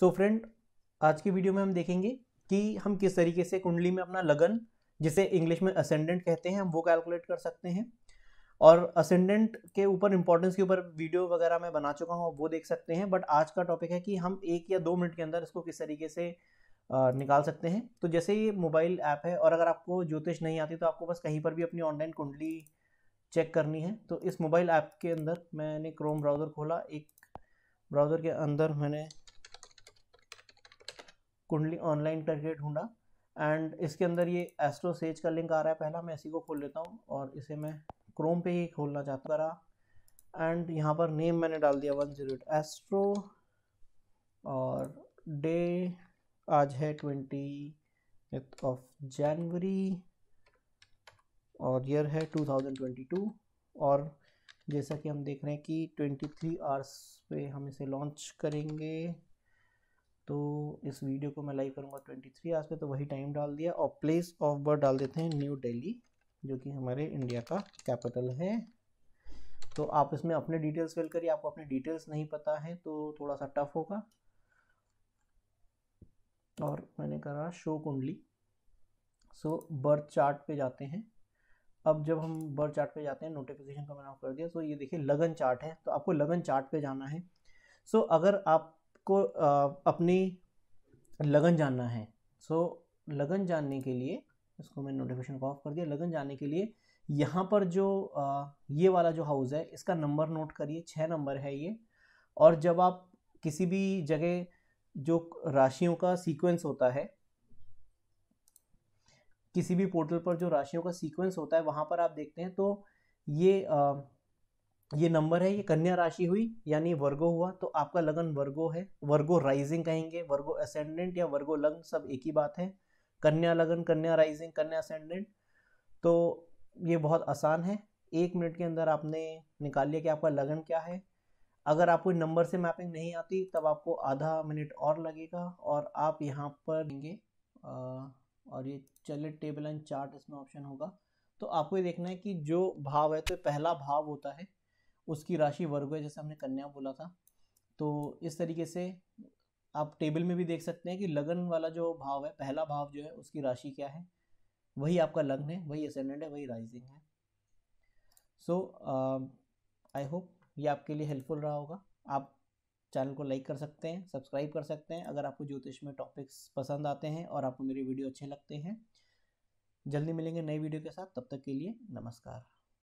सो so friend आज की video में हम देखेंगे कि हम किस तरीके से कुंडली में अपना लगन जिसे इंग्लिश में असेंडेंट कहते हैं हम वो कैलकुलेट कर सकते हैं और असेंडेंट के ऊपर इंपॉर्टेंस के ऊपर वीडियो वगैरह मैं बना चुका हूँ वो देख सकते हैं बट आज का टॉपिक है कि हम एक या दो मिनट के अंदर इसको किस तरीके से निकाल सकते हैं तो जैसे ये मोबाइल ऐप है और अगर आपको ज्योतिष नहीं आती तो आपको बस कहीं पर भी अपनी ऑनलाइन कुंडली चेक करनी है तो इस मोबाइल ऐप के अंदर मैंने क्रोम ब्राउज़र खोला एक ब्राउज़र के अंदर मैंने कुंडली ऑनलाइन करके ढूंढा एंड इसके अंदर ये एस्ट्रो सेज का लिंक आ रहा है पहला मैं इसी को खोल लेता हूँ और इसे मैं क्रोम पे ही खोलना चाहता रहा एंड यहाँ पर नेम मैंने डाल दिया वन जीरो एस्ट्रो और डे आज है ट्वेंटी ऑफ जनवरी और ईयर है टू थाउजेंड ट्वेंटी टू और जैसा कि हम देख रहे हैं कि ट्वेंटी थ्री आवर्स पे हम इसे लॉन्च करेंगे इस वीडियो को मैं लाइव करूँगा ट्वेंटी थ्री आज पे तो वही टाइम डाल दिया और प्लेस ऑफ बर्थ डाल देते हैं न्यू दिल्ली जो कि हमारे इंडिया का कैपिटल है तो आप इसमें अपने डिटेल्स फिल करिए आपको अपने डिटेल्स नहीं पता है तो थोड़ा सा टफ होगा और मैंने करा शो कुंडली सो बर्थ चार्ट पे जाते हैं अब जब हम बर्थ चार्ट पे जाते हैं नोटिफिकेशन का मैंने ऑफ कर दिया सो ये देखिए लगन चार्ट है तो आपको लगन चार्ट पे जाना है सो अगर आपको आ, अपनी लगन जानना है सो so, लगन जानने के लिए इसको मैंने नोटिफिकेशन को ऑफ कर दिया लगन जानने के लिए यहाँ पर जो आ, ये वाला जो हाउस है इसका नंबर नोट करिए छः नंबर है ये और जब आप किसी भी जगह जो राशियों का सीक्वेंस होता है किसी भी पोर्टल पर जो राशियों का सीक्वेंस होता है वहाँ पर आप देखते हैं तो ये आ, ये नंबर है ये कन्या राशि हुई यानी वर्गो हुआ तो आपका लगन वर्गो है वर्गो राइजिंग कहेंगे वर्गो असेंडेंट या वर्गो लगन सब एक ही बात है कन्या लगन कन्या राइजिंग कन्या असेंडेंट तो ये बहुत आसान है एक मिनट के अंदर आपने निकाल लिया कि आपका लगन क्या है अगर आपको नंबर से मैपिंग नहीं आती तब आपको आधा मिनट और लगेगा और आप यहाँ पर देंगे और ये चले टेबल एंड चार्ट इसमें ऑप्शन होगा तो आपको ये देखना है कि जो भाव है तो पहला भाव होता है उसकी राशि वर्ग है जैसे हमने कन्या बोला था तो इस तरीके से आप टेबल में भी देख सकते हैं कि लगन वाला जो भाव है पहला भाव जो है उसकी राशि क्या है वही आपका लग्न है वही असेंडेंट है वही राइजिंग है सो आई होप ये आपके लिए हेल्पफुल रहा होगा आप चैनल को लाइक कर सकते हैं सब्सक्राइब कर सकते हैं अगर आपको ज्योतिष में टॉपिक्स पसंद आते हैं और आपको मेरे वीडियो अच्छे लगते हैं जल्दी मिलेंगे नई वीडियो के साथ तब तक के लिए नमस्कार